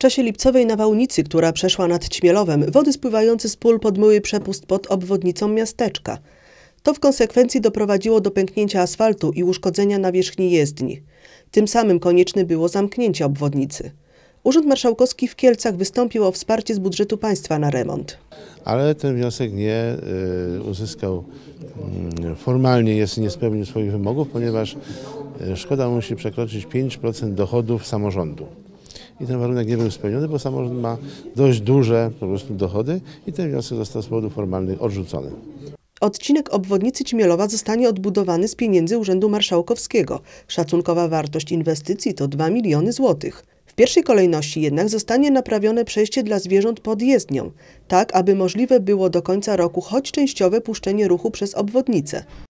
czasie lipcowej nawałnicy, która przeszła nad Ćmielowem, wody spływające z pól podmyły przepust pod obwodnicą miasteczka. To w konsekwencji doprowadziło do pęknięcia asfaltu i uszkodzenia nawierzchni jezdni. Tym samym konieczne było zamknięcie obwodnicy. Urząd Marszałkowski w Kielcach wystąpił o wsparcie z budżetu państwa na remont. Ale ten wniosek nie y, uzyskał, mm, formalnie jest nie spełnił swoich wymogów, ponieważ y, szkoda musi przekroczyć 5% dochodów samorządu i ten warunek nie był spełniony, bo samorząd ma dość duże po prostu dochody i ten wniosek został z powodów formalnych odrzucony. Odcinek obwodnicy Ćmielowa zostanie odbudowany z pieniędzy Urzędu Marszałkowskiego. Szacunkowa wartość inwestycji to 2 miliony złotych. W pierwszej kolejności jednak zostanie naprawione przejście dla zwierząt pod jezdnią, tak aby możliwe było do końca roku choć częściowe puszczenie ruchu przez obwodnicę.